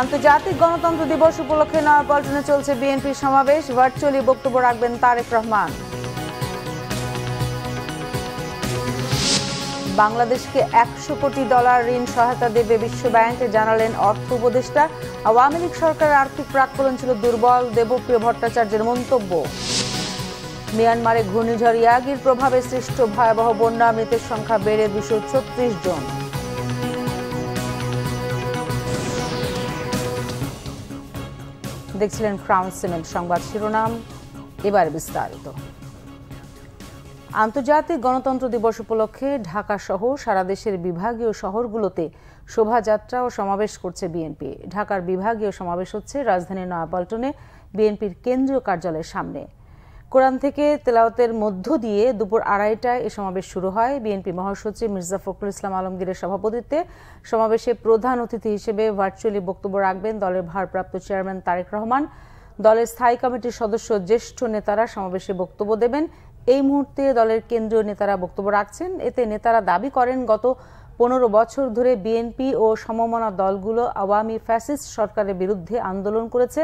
আন্তর্জাতিক গণতন্ত্র দিবস উপলক্ষে নয়াপল্টনে চলছে বিএনপির সমাবেশ ভার্চুয়ালি বক্তব্য রাখবেন তারেক রহমান বাংলাদেশকে একশো কোটি ডলার ঋণ সহায়তা দেবে বিশ্বব্যাংক জানালেন অর্থ উপদেষ্টা আওয়ামী লীগ সরকারের আর্থিক প্রাক্কলন ছিল দুর্বল দেবপ্রিয় ভট্টাচার্যের মন্তব্য মিয়ানমারে ঘূর্ণিঝড় ইয়াগির প্রভাবে সৃষ্ট ভয়াবহ বন্যা মৃতের সংখ্যা বেড়ে দুশো জন দেখছিলেন ক্রাউন সিমেন্ট সংবাদ শিরোনাম এবার বিস্তারিত আন্তর্জাতিক গণতন্ত্র দিবস উপলক্ষে ঢাকা সহ সারা দেশের বিভাগীয় শহরগুলোতে শোভাযাত্রা ও সমাবেশ করছে বিএনপি ঢাকার বিভাগীয় সমাবেশ হচ্ছে রাজধানীর নয়াপল্টনে বিএনপির কেন্দ্রীয় কার্যালয়ের সামনে কোরআন থেকে তেলাওতের মধ্য দিয়ে দুপুর আড়াইটায় এ সমাবেশ শুরু হয় বিএনপি মহাসচিব মির্জা ফখরুল ইসলাম আলমগীরের সভাপতিত্বে সমাবেশে প্রধান অতিথি হিসেবে ভার্চুয়ালি বক্তব্য রাখবেন দলের ভারপ্রাপ্ত চেয়ারম্যান তারেক রহমান দলের স্থায়ী কমিটির সদস্য জ্যেষ্ঠ নেতারা সমাবেশে বক্তব্য দেবেন এই মুহূর্তে দলের কেন্দ্রীয় নেতারা বক্তব্য রাখছেন এতে নেতারা দাবি করেন গত পনেরো বছর ধরে বিএনপি ও সমমনা দলগুলো আওয়ামী ফ্যাসিস্ট সরকারের বিরুদ্ধে আন্দোলন করেছে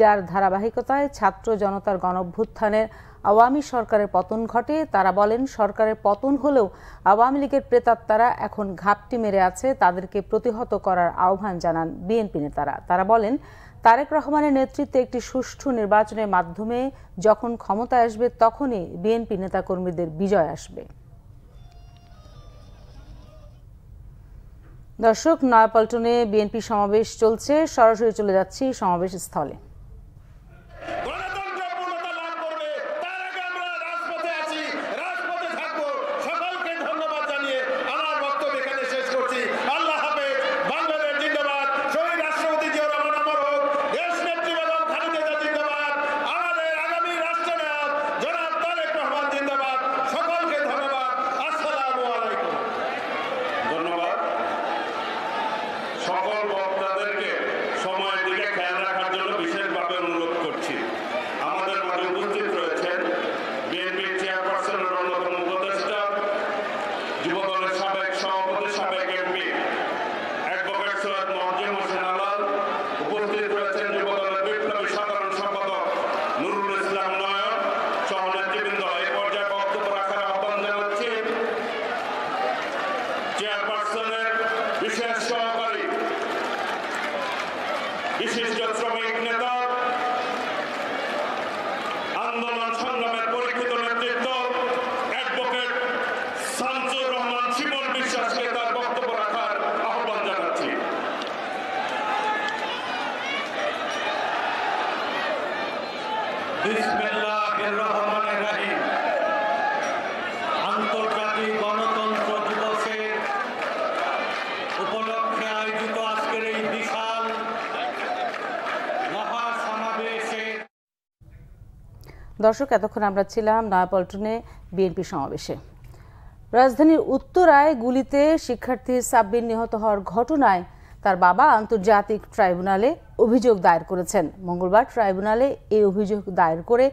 যার ধারাবাহিকতায় ছাত্র জনতার গণভ্যুত্থানের আওয়ামী সরকারের পতন ঘটে তারা বলেন সরকারের পতন হলেও আওয়ামী লীগের প্রেতাত্মারা এখন ঘাপটি মেরে আছে তাদেরকে প্রতিহত করার আহ্বান জানান বিএনপি নেতারা তারা বলেন তারেক রহমানের নেতৃত্বে একটি সুষ্ঠু নির্বাচনের মাধ্যমে যখন ক্ষমতা আসবে তখনই বিএনপি নেতাকর্মীদের বিজয় আসবে দর্শক নয়াপল্টনে বিএনপি সমাবেশ চলছে সরাসরি চলে যাচ্ছি সমাবেশ স্থলে দর্শক এতক্ষণ আমরা ছিলাম নয়াপল্টনে বিএনপি সমাবেশে রাজধানীর উত্তরায় গুলিতে শিক্ষার্থী সাব্বির নিহত হওয়ার ঘটনায় তার বাবা আন্তর্জাতিক ট্রাইব্যুনালে অভিযোগ দায়ের করেছেন মঙ্গলবার ট্রাইব্যুনালে এই অভিযোগ দায়ের করে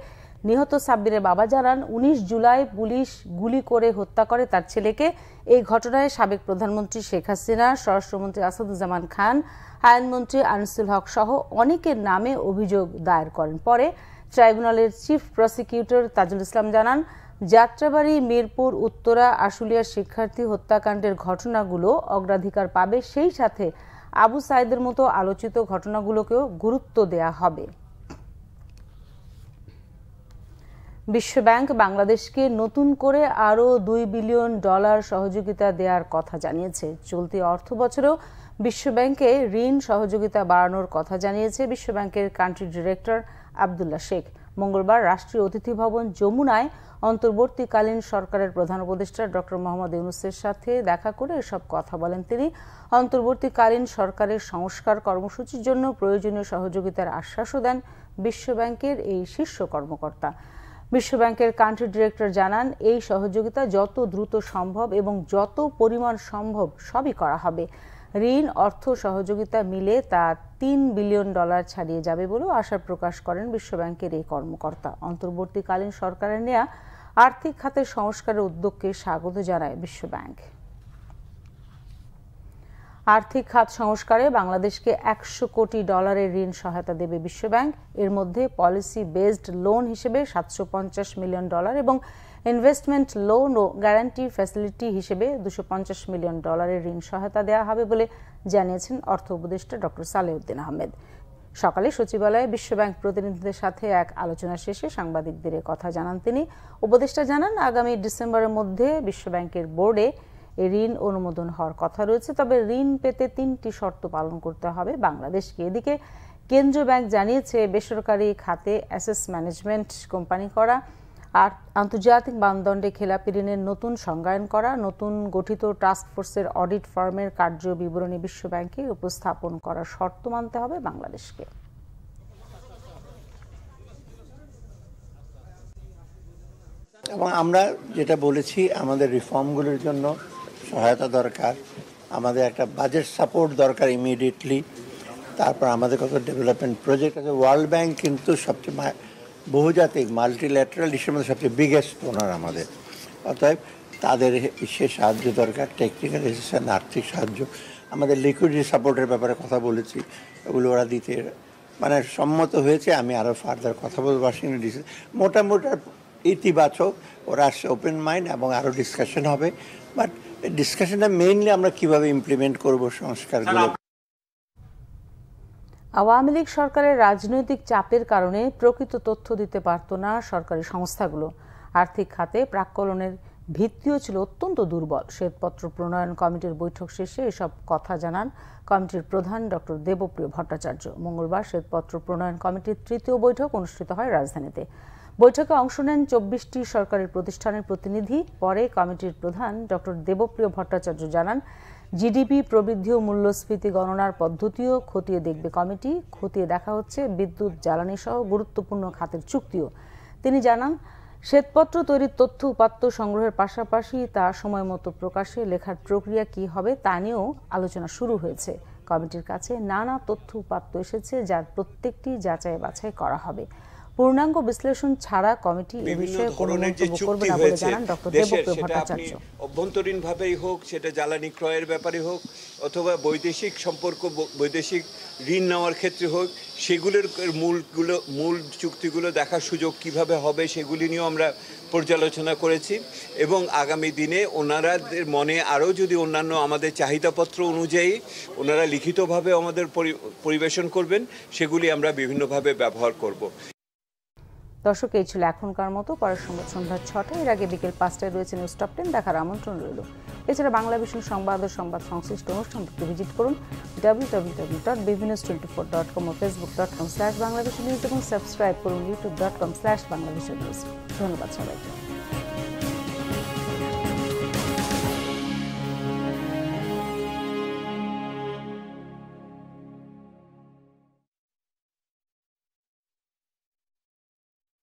নিহত সাব্বিরের বাবা জানান উনিশ জুলাই পুলিশ গুলি করে হত্যা করে তার ছেলেকে এই ঘটনায় সাবেক প্রধানমন্ত্রী শেখ হাসিনা স্বরাষ্ট্রমন্ত্রী আসাদুজ্জামান খান আইনমন্ত্রী আনিসুল হক সহ অনেকের নামে অভিযোগ দায়ের করেন পরে ট্রাইব্যুনালের চিফ প্রসিকিউটর তাজুল ইসলাম জানান যাত্রাবাড়ি মিরপুর উত্তরা আশুলিয়ার শিক্ষার্থী হত্যাকাণ্ডের ঘটনাগুলো অগ্রাধিকার পাবে সেই সাথে আবু সাইদের মতো আলোচিত ঘটনাগুলোকেও গুরুত্ব দেয়া হবে বিশ্বব্যাংক বাংলাদেশকে নতুন করে আরও দুই বিলিয়ন ডলার সহযোগিতা দেওয়ার কথা জানিয়েছে চলতি অর্থ বছরেও বিশ্বব্যাংকে ঋণ সহযোগিতা বাড়ানোর কথা জানিয়েছে বিশ্বব্যাংকের কান্ট্রি ডিরেক্টর আবদুল্লা শেখ মঙ্গলবার রাষ্ট্রীয় অতিথি ভবন যমুনায় অন্তর্বর্তীকালীন সরকারের প্রধান উপদেষ্টা ডক্টর মোহাম্মদ ইউনুসের সাথে দেখা করে এসব কথা বলেন তিনি অন্তর্বর্তীকালীন সরকারের সংস্কার কর্মসূচির জন্য প্রয়োজনীয় সহযোগিতার আশ্বাসও দেন বিশ্বব্যাংকের এই শীর্ষ কর্মকর্তা বিশ্বব্যাংকের কান্ট্রি ডিরেক্টর জানান এই সহযোগিতা যত দ্রুত সম্ভব এবং যত পরিমাণ সম্ভব সবই করা হবে ঋণ অর্থ সহযোগিতা মিলে তা তিন বিলিয়ন ডলার ছাড়িয়ে যাবে বলেও আশা প্রকাশ করেন বিশ্বব্যাংকের এই কর্মকর্তা অন্তর্বর্তীকালীন সরকারের নেয়া আর্থিক খাতের সংস্কারের উদ্যোগকে স্বাগত জানায় বিশ্বব্যাংক আর্থিক খাত সংস্কারে বাংলাদেশকে একশো কোটি ডলারের ঋণ সহায়তা দেবে বিশ্বব্যাংক এর মধ্যে পলিসি বেসড লোন হিসেবে সাতশো মিলিয়ন ডলার এবং ইনভেস্টমেন্ট লোন ও গ্যারান্টি ফ্যাসিলিটি হিসেবে দুশো মিলিয়ন ডলারের ঋণ সহায়তা দেওয়া হবে বলে জানিয়েছেন অর্থ উপদেষ্টা ডক্টর সালেউদ্দিন আহমেদ সকালে সচিবালয়ে বিশ্বব্যাংক প্রতিনিধিদের সাথে এক আলোচনা শেষে সাংবাদিকদের কথা জানান তিনি উপদেষ্টা জানান আগামী ডিসেম্বরের মধ্যে বিশ্বব্যাংকের বোর্ডে ঋণ অনুমোদন হওয়ার কথা রয়েছে তবে ঋণ পেতে তিনটি শর্ত পালন করতে হবে বাংলাদেশকে এদিকে কেন্দ্রীয় ব্যাংক জানিয়েছে বেসরকারি খাতে অ্যাসেস ম্যানেজমেন্ট কোম্পানি করা আর আন্তর্জাতিক মানদণ্ডে খেলাপি ঋণের নতুন সংজ্ঞায়ন করা নতুন গঠিত টাস্ক ফোর্সের অডিট ফার্মের কার্য বিবরণী বিশ্বব্যাংকে উপস্থাপন করার শর্ত মানতে হবে বাংলাদেশকে এবং আমরা যেটা বলেছি আমাদের রিফর্মগুলোর জন্য সহায়তা দরকার আমাদের একটা বাজেট সাপোর্ট দরকার ইমিডিয়েটলি তারপর আমাদের কত ডেভেলপমেন্ট প্রজেক্ট আছে ওয়ার্ল্ড ব্যাংক কিন্তু সবচেয়ে বহুজাতিক মাল্টিল্যাটারাল ইস্যুর সবচেয়ে বিগেস্ট ওনার আমাদের অতএব তাদের সে সাহায্য দরকার টেকনিক্যাল এসিস্ট্যান্ট আর্থিক সাহায্য আমাদের লিকুইডি সাপোর্টের ব্যাপারে কথা বলেছি ওগুলো ওরা দিতে মানে সম্মত হয়েছে আমি আরও ফার্দার কথা বলবো ওয়াশিংটন ডিসি মোটামুটি ইতিবাচক ওরা আসছে ওপেন মাইন্ড এবং আরও ডিসকাশন হবে বাট ডিসকাশনটা মেইনলি আমরা কিভাবে ইমপ্লিমেন্ট করব সংস্কারগুলো আওয়ামী লীগ সরকারের রাজনৈতিক চাপের কারণে প্রকৃত তথ্য দিতে পারত না সরকারি সংস্থাগুলো আর্থিক খাতে প্রাক্কলনের ভিত্তিও ছিল অত্যন্ত দুর্বল শ্বেতপত্র প্রণয়ন কমিটির বৈঠক শেষে এসব কথা জানান কমিটির প্রধান ডক্টর দেবপ্রিয় ভট্টাচার্য মঙ্গলবার শ্বেতপত্র প্রণয়ন কমিটির তৃতীয় বৈঠক অনুষ্ঠিত হয় রাজধানীতে বৈঠকে অংশ নেন চব্বিশটি সরকারি প্রতিষ্ঠানের প্রতিনিধি পরে কমিটির প্রধান ডক্টর দেবপ্রিয় ভট্টাচার্য জানান জিডিপি প্রবৃদ্ধি ও মূল্যস্ফীতি গণনার পদ্ধতিও খতিয়ে দেখবে কমিটি খতিয়ে দেখা হচ্ছে বিদ্যুৎ জ্বালানি সহ গুরুত্বপূর্ণ খাতের চুক্তিও তিনি জানান শ্বেতপত্র তৈরির তথ্য উপাত্ত সংগ্রহের পাশাপাশি তা সময় মতো প্রকাশে লেখার প্রক্রিয়া কি হবে তা নিয়েও আলোচনা শুরু হয়েছে কমিটির কাছে নানা তথ্য উপাত্ত এসেছে যার প্রত্যেকটি যাচাই বাছাই করা হবে পূর্ণাঙ্গ বিশ্লেষণ ছাড়া কমিটি এই বিষয়ে কোনো মন্তব্য করবে না বলে জানান ডক্টর দেবপ্রিয় ভট্টাচার্য অভ্যন্তরীণভাবেই হোক সেটা জ্বালানি ক্রয়ের ব্যাপারে হোক অথবা বৈদেশিক সম্পর্ক বৈদেশিক ঋণ নেওয়ার ক্ষেত্রে হোক সেগুলোর মূলগুলো মূল চুক্তিগুলো দেখার সুযোগ কিভাবে হবে সেগুলি নিয়েও আমরা পর্যালোচনা করেছি এবং আগামী দিনে ওনারাদের মনে আরও যদি অন্যান্য আমাদের চাহিদাপত্র অনুযায়ী ওনারা লিখিতভাবে আমাদের পরিবেশন করবেন সেগুলি আমরা বিভিন্নভাবে ব্যবহার করব দর্শক এই ছিল এখনকার মতো পরের সঙ্গে সন্ধ্যা ছটায় এর আগে বিকেল পাঁচটায় রয়েছে নিউজ টপ টেন দেখার আমন্ত্রণ রইল এছাড়া বাংলা ভীষণ সংবাদ ও সংবাদ সংশ্লিষ্ট অনুষ্ঠানটিকে ভিজিট করুন W W W dot BVnews twenty four dot com ও Facebook dot com slash Bangladesh news এবং সাবস্ক্রাইব করুন YouTube dot com slash Bangladesh news ধন্যবাদ সবাইকে